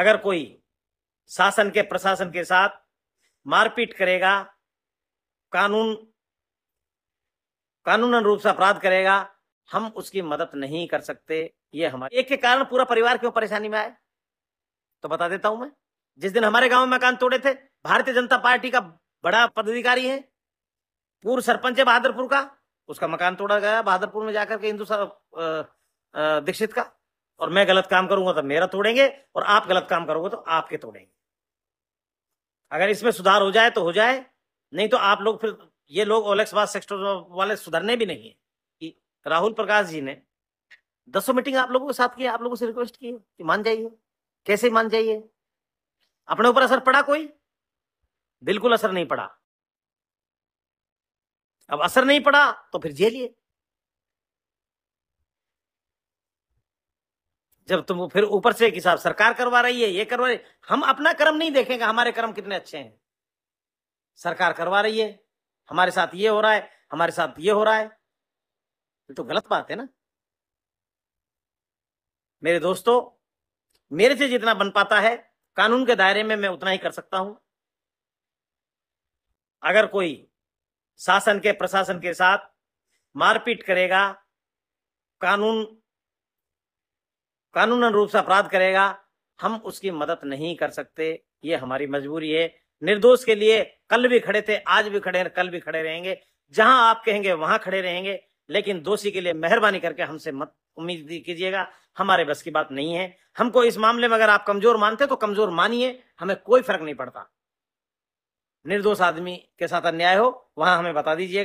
अगर कोई शासन के प्रशासन के साथ मारपीट करेगा कानून कानूनन रूप से अपराध करेगा हम उसकी मदद नहीं कर सकते ये हमारे एक के कारण पूरा परिवार क्यों परेशानी में आए तो बता देता हूं मैं जिस दिन हमारे गांव में मकान तोड़े थे भारतीय जनता पार्टी का बड़ा पदाधिकारी है पूर्व सरपंच है बहादुरपुर का उसका मकान तोड़ा गया बहादुरपुर में जाकर के हिंदू दीक्षित का और मैं गलत काम करूंगा तो मेरा तोड़ेंगे और आप गलत काम करोगे तो आपके तोड़ेंगे अगर इसमें सुधार हो जाए तो हो जाए नहीं तो आप लोग फिर ये लोग ओलेक्सबाद सेक्टर वाले सुधरने भी नहीं है कि राहुल प्रकाश जी ने दसों मीटिंग आप लोगों के साथ की आप लोगों से रिक्वेस्ट की कि मान जाइए कैसे मान जाइए अपने ऊपर असर पड़ा कोई बिल्कुल असर नहीं पड़ा अब असर नहीं पड़ा तो फिर झेलिए जब तुम फिर ऊपर से एक हिसाब सरकार करवा रही है ये करवा रही हम अपना कर्म नहीं देखेंगे हमारे कर्म कितने अच्छे हैं सरकार करवा रही है हमारे साथ ये हो रहा है हमारे साथ ये हो रहा है तो गलत बात है ना मेरे दोस्तों मेरे से जितना बन पाता है कानून के दायरे में मैं उतना ही कर सकता हूं अगर कोई शासन के प्रशासन के साथ मारपीट करेगा कानून कानूनन रूप से अपराध करेगा हम उसकी मदद नहीं कर सकते ये हमारी मजबूरी है निर्दोष के लिए कल भी खड़े थे आज भी खड़े कल भी खड़े रहेंगे जहां आप कहेंगे वहां खड़े रहेंगे लेकिन दोषी के लिए मेहरबानी करके हमसे मत उम्मीद कीजिएगा हमारे बस की बात नहीं है हमको इस मामले में अगर आप कमजोर मानते तो कमजोर मानिए हमें कोई फर्क नहीं पड़ता निर्दोष आदमी के साथ अन्याय हो वहां हमें बता दीजिएगा